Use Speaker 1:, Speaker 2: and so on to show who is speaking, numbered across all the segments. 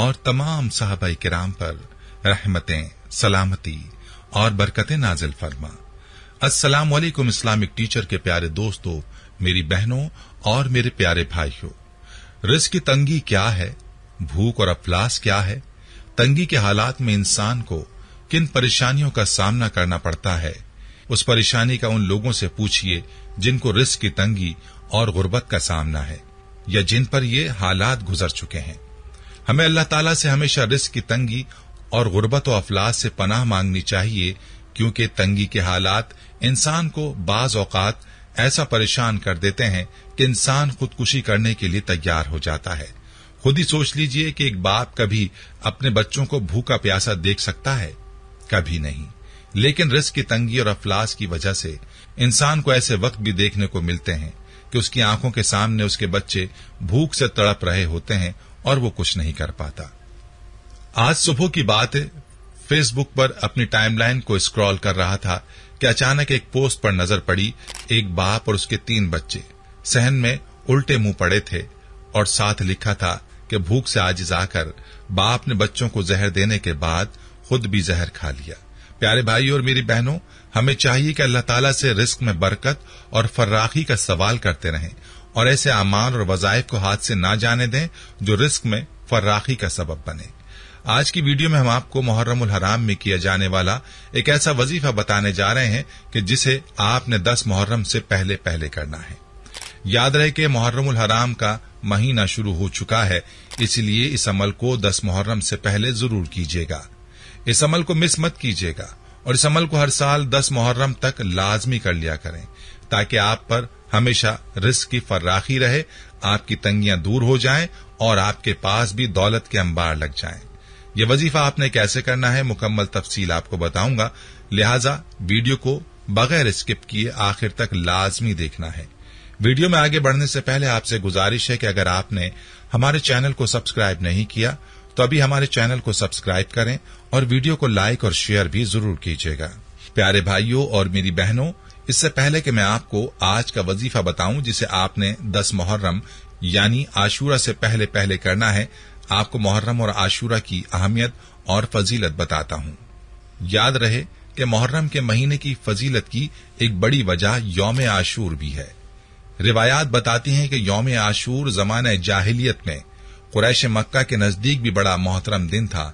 Speaker 1: और तमाम साहब कराम पर रहमतें सलामती और बरकतें नाजिल फरमा अस्सलाम वालेकुम इस्लामिक टीचर के प्यारे दोस्तों मेरी बहनों और मेरे प्यारे भाइयों रिस्क की तंगी क्या है भूख और अफलास क्या है तंगी के हालात में इंसान को किन परेशानियों का सामना करना पड़ता है उस परेशानी का उन लोगों से पूछिए जिनको रिस्क की तंगी और गुर्बत का सामना है या जिन पर ये हालात गुजर चुके हैं हमें अल्लाह ताला से हमेशा रिस्क की तंगी और गुर्बत व अफलास से पनाह मांगनी चाहिए क्योंकि तंगी के हालात इंसान को बाज औकात ऐसा परेशान कर देते हैं कि इंसान खुदकुशी करने के लिए तैयार हो जाता है खुद ही सोच लीजिए कि एक बाप कभी अपने बच्चों को भूखा प्यासा देख सकता है कभी नहीं लेकिन रिस्क की तंगी और अफलास की वजह से इंसान को ऐसे वक्त भी देखने को मिलते हैं कि उसकी आंखों के सामने उसके बच्चे भूख से तड़प रहे होते हैं और वो कुछ नहीं कर पाता आज सुबह की बात है फेसबुक पर अपनी टाइमलाइन को स्क्रॉल कर रहा था कि अचानक एक पोस्ट पर नजर पड़ी एक बाप और उसके तीन बच्चे सहन में उल्टे मुंह पड़े थे और साथ लिखा था कि भूख से आज जाकर बाप ने बच्चों को जहर देने के बाद खुद भी जहर खा लिया प्यारे भाई और मेरी बहनों हमें चाहिए कि अल्लाह ताला से रिस्क में बरकत और फर्राखी का सवाल करते रहें और ऐसे अमान और वजायफ को हाथ से ना जाने दें जो रिस्क में फर्राखी का सबब बने आज की वीडियो में हम आपको मुहर्रम हराम में किया जाने वाला एक ऐसा वजीफा बताने जा रहे हैं कि जिसे आपने दस मुहर्रम से पहले पहले करना है याद रहे कि मुहर्रम हराम का महीना शुरू हो चुका है इसलिए इस अमल को दस मुहर्रम से पहले जरूर कीजिएगा इस अमल को मिस मत कीजिएगा और इस अमल को हर साल दस मुहर्रम तक लाजमी कर लिया करें ताकि आप पर हमेशा रिस्क की फर्राखी रहे आपकी तंगियां दूर हो जाएं और आपके पास भी दौलत के अंबार लग जाएं। यह वजीफा आपने कैसे करना है मुकम्मल तफसील आपको बताऊंगा लिहाजा वीडियो को बगैर स्किप किए आखिर तक लाजमी देखना है वीडियो में आगे बढ़ने से पहले आपसे गुजारिश है कि अगर आपने हमारे चैनल को सब्सक्राइब नहीं किया तो अभी हमारे चैनल को सब्सक्राइब करें और वीडियो को लाइक और शेयर भी जरूर कीजिएगा प्यारे भाइयों और मेरी बहनों इससे पहले कि मैं आपको आज का वजीफा बताऊं जिसे आपने दस मुहर्रम यानी आशूरा से पहले पहले करना है आपको मुहर्रम और आशूरा की अहमियत और फजीलत बताता हूं याद रहे कि मुहर्रम के महीने की फजीलत की एक बड़ी वजह यौम आशूर भी है रिवायात बताती हैं कि यौम आशूर जमान जाहिलियत में कुरैश मक्का के नजदीक भी बड़ा मोहतरम दिन था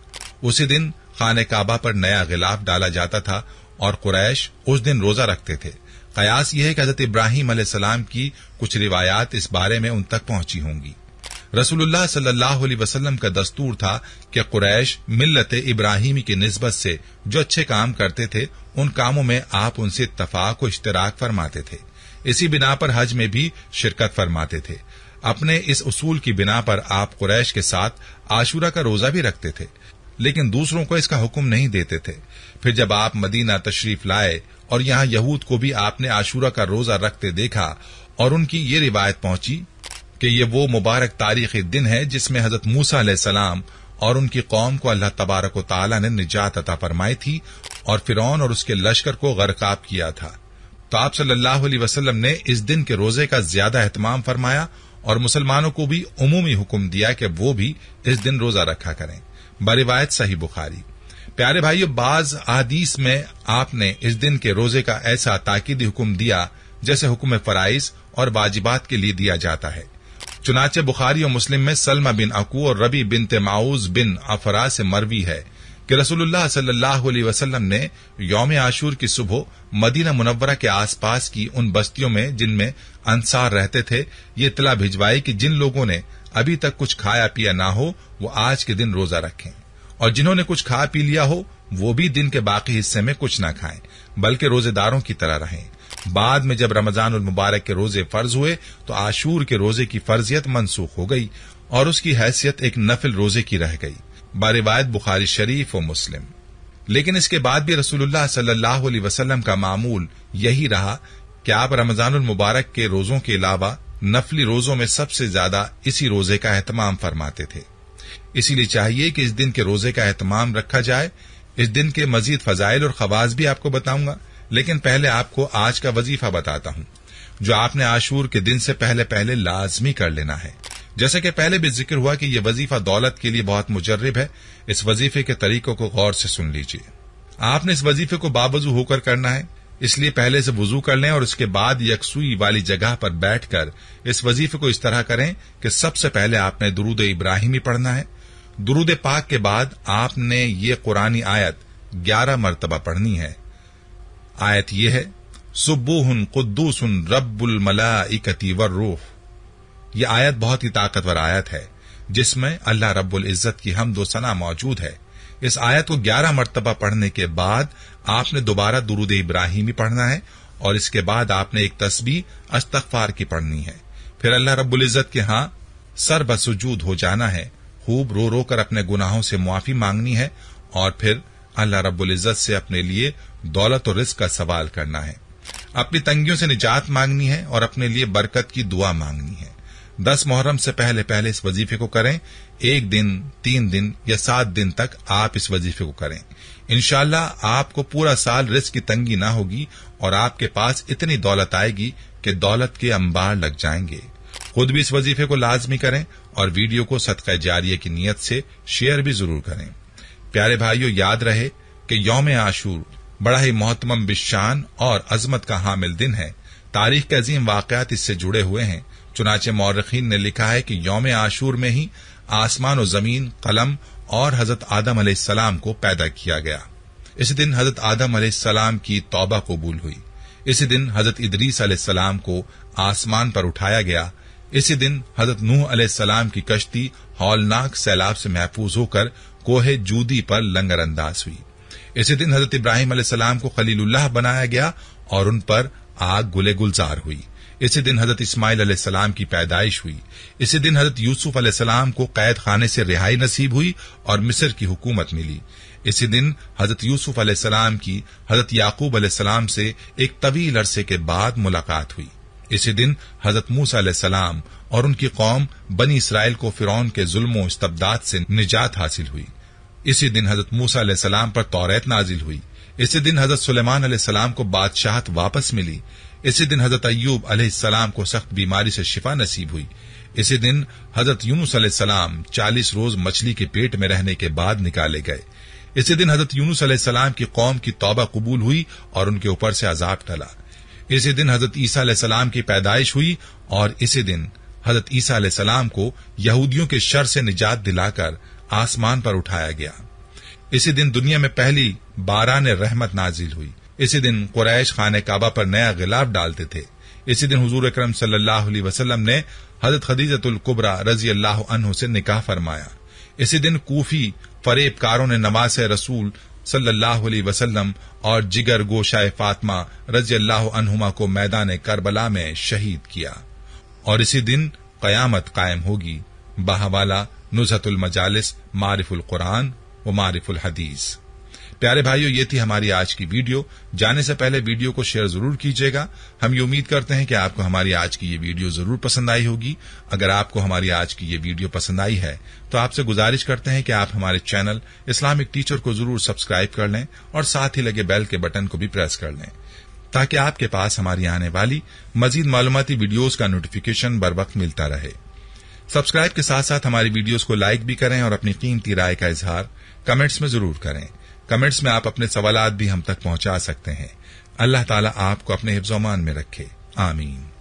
Speaker 1: उसी दिन खान काबा पर नया गिलाफ डाला जाता था और कुरैश उस दिन रोजा रखते थे कयास ये है कि हजरत इब्राहिम सलाम की कुछ रिवायात इस बारे में उन तक पहुंची होंगी रसूलुल्लाह सल्लल्लाहु अलैहि वसल्लम का दस्तूर था कि कुरैश मिल्लत इब्राहिमी की नस्बत से जो अच्छे काम करते थे उन कामों में आप उनसे इतफाक व इश्तराक फरमाते थे इसी बिना पर हज में भी शिरकत फरमाते थे अपने इस उसूल की बिना पर आप कुरैश के साथ आशूरा का रोजा भी रखते थे लेकिन दूसरों को इसका हुक्म नहीं देते थे फिर जब आप मदीना तशरीफ लाए और यहाँ यहूद को भी आपने आशूरा का रोजा रखते देखा और उनकी ये रिवायत पहुंची कि ये वो मुबारक तारीखी दिन है जिसमें हजरत मूसा सलाम और उनकी कौम को अल्लाह तबारक ताला ने निजात अता फरमाई थी और फिरौन और उसके लश्कर को गरकाब किया था तो आप सल्लाह वसलम ने इस दिन के रोजे का ज्यादा अहतमाम फरमाया और मुसलमानों को भी उमूमी हुक्म दिया कि वो भी इस दिन रोजा रखा करें बरिवायत सही बुखारी प्यारे भाइयों बाज आदीस में आपने इस दिन के रोजे का ऐसा ताकीदी हुक्म दिया जैसे हुक्म फराइज और वाजिबात के लिए दिया जाता है चुनाचे बुखारी और मुस्लिम में सलमा बिन अकू और रबी बिन तेमाउज बिन अफरा से मरवी है कि रसूलुल्लाह सल्लल्लाहु अलैहि वसल्लम ने यौम आशूर की सुबह मदीना मुनव्वरा के आसपास की उन बस्तियों में जिनमें अंसार रहते थे ये इतला भिजवाई कि जिन लोगों ने अभी तक कुछ खाया पिया ना हो वो आज के दिन रोजा रखें और जिन्होंने कुछ खा पी लिया हो वो भी दिन के बाकी हिस्से में कुछ ना खाएं बल्कि रोजेदारों की तरह रहें बाद में जब रमजान उल मुबारक के रोजे फर्ज हुए तो आशूर के रोजे की फर्जियत मनसूख हो गई और उसकी हैसियत एक नफिल रोजे की रह गई बारिवायत बुखारी शरीफ और मुस्लिम लेकिन इसके बाद भी रसूलुल्लाह सल्लल्लाहु अलैहि वसल्लम का मामूल यही रहा कि आप रमजान मुबारक के रोजों के अलावा नफली रोजों में सबसे ज्यादा इसी रोजे का एहतमाम फरमाते थे इसीलिए चाहिए कि इस दिन के रोजे का एहतमाम रखा जाए इस दिन के मजीद फजाइल और खवास भी आपको बताऊंगा लेकिन पहले आपको आज का वजीफा बताता हूं जो आपने आशूर के दिन से पहले पहले लाजमी कर लेना है जैसे कि पहले भी जिक्र हुआ कि यह वजीफा दौलत के लिए बहुत मुजर्रब है इस वजीफे के तरीकों को गौर से सुन लीजिए आपने इस वजीफे को बावजू होकर करना है इसलिए पहले से वजू कर लें और उसके बाद यकसुई वाली जगह पर बैठकर इस वजीफे को इस तरह करें कि सबसे पहले आपने दुरूद इब्राहिमी पढ़ना है दुरूद पाक के बाद आपने ये कुरानी आयत ग्यारह मरतबा पढ़नी है आयत यह है सुबूहन कुद्दूसन मला इकती वर रूह ये आयत बहुत ही ताकतवर आयत है जिसमें अल्लाह रब्बुल इज़्ज़त की दो सना मौजूद है इस आयत को ग्यारह मरतबा पढ़ने के बाद आपने दोबारा दुरुद इब्राहिमी पढ़ना है और इसके बाद आपने एक तस्वीर अस्तफार की पढ़नी है फिर अल्लाह रब्बुल इज़्ज़त के हाँ सर बसूद हो जाना है खूब रो रो कर अपने गुनाहों से मुआफी मांगनी है और फिर अल्लाह रब्बुल इज़्ज़त से अपने लिए दौलत और रिस्क का सवाल करना है अपनी तंगियों से निजात मांगनी है और अपने लिए बरकत की दुआ मांगनी है दस मुहर्रम से पहले पहले इस वजीफे को करें एक दिन तीन दिन या सात दिन तक आप इस वजीफे को करें इनशाला आपको पूरा साल रिस्क की तंगी ना होगी और आपके पास इतनी दौलत आएगी कि दौलत के अंबार लग जाएंगे खुद भी इस वजीफे को लाजमी करें और वीडियो को सदका जारी की नीयत से शेयर भी जरूर करें प्यारे भाइयों याद रहे कि यौम आशूर बड़ा ही मोहतमम बिशान और अजमत का हामिल दिन है तारीख के अजीम वाकयात इससे जुड़े हुए हैं चुनाचे मौरखीन ने लिखा है कि यौम आशूर में ही आसमान और जमीन कलम और हजरत आदम सलाम को पैदा किया गया इसी दिन हजरत आदम सलाम की तौबा कबूल हुई इसी दिन हजरत इदरीस सलाम को आसमान पर उठाया गया इसी दिन हजरत नूह सलाम की कश्ती हौलनाक सैलाब से महफूज होकर कोहे जूदी पर लंगरअंदाज हुई इसी दिन हजरत इब्राहिम सलाम को खलीलुल्लाह बनाया गया और उन पर आग गुले गुलजार हुई इसी दिन हजरत इस्माइल अलैहिस्सलाम की पैदाइश हुई इसी दिन हजरत यूसुफ अलैहिस्सलाम को कैद खाने से रिहाई नसीब हुई और मिस्र की हुकूमत मिली इसी दिन हजरत यूसुफ अलैहिस्सलाम की हजरत याकूब अलैहिस्सलाम से एक तवील अरसे के बाद मुलाकात हुई इसी दिन हजरत मूसा अलैहिस्सलाम और उनकी कौम बनी इसराइल को फिरौन के जुल्मों इस्तबदाद से निजात हासिल हुई इसी दिन हजरत मूसा अलैहिस्सलाम पर तौरत नाजिल हुई इसी दिन हजरत सुलेमान सलाम को बादशाहत वापस मिली इसी दिन हजरत अयूब सलाम को सख्त बीमारी से शिफा नसीब हुई इसी दिन हजरत यूनुस सलाम चालीस रोज मछली के पेट में रहने के बाद निकाले गए इसी दिन हजरत यूनुस सलाम की कौम की तौबा कबूल हुई और उनके ऊपर से अजाब टला इसी दिन हजरत ईसा सलाम की पैदाइश हुई और इसी दिन हजरत ईसा सलाम को यहूदियों के शर से निजात दिलाकर आसमान पर उठाया गया इसी दिन दुनिया में पहली बारान रहमत नाजिल हुई इसी दिन कुरैश खान काबा पर नया गिलाफ डालते थे इसी दिन हजूर अक्रम सल्लाम ने हजरत खदीजतुल कुबरा रजी अल्लाह अनहु से निकाह फरमाया इसी दिन कूफी फरेबकारों ने नमाज रसूल सल्लल्लाहु अलैहि वसल्लम और जिगर गोशा फातमा रजी अल्लाह अनहुमा को मैदान करबला में शहीद किया और इसी दिन कयामत कायम होगी बाहवाला नुजहतुल मजालिस मारिफुल कुरान वो मारिफुल हदीज़ प्यारे भाइयों ये थी हमारी आज की वीडियो जाने से पहले वीडियो को शेयर जरूर कीजिएगा हम ये उम्मीद करते हैं कि आपको हमारी आज की ये वीडियो जरूर पसंद आई होगी अगर आपको हमारी आज की ये वीडियो पसंद आई है तो आपसे गुजारिश करते हैं कि आप हमारे चैनल इस्लामिक टीचर को जरूर सब्सक्राइब कर लें और साथ ही लगे बेल के बटन को भी प्रेस कर लें ताकि आपके पास हमारी आने वाली मजीद मालूमती वीडियोज का नोटिफिकेशन बर वक्त मिलता रहे सब्सक्राइब के साथ साथ हमारी वीडियोज को लाइक भी करें और अपनी कीमती राय का इजहार कमेंट्स में जरूर करें कमेंट्स में आप अपने सवाल भी हम तक पहुंचा सकते हैं अल्लाह ताला आपको अपने हिफ्जोमान में रखे आमीन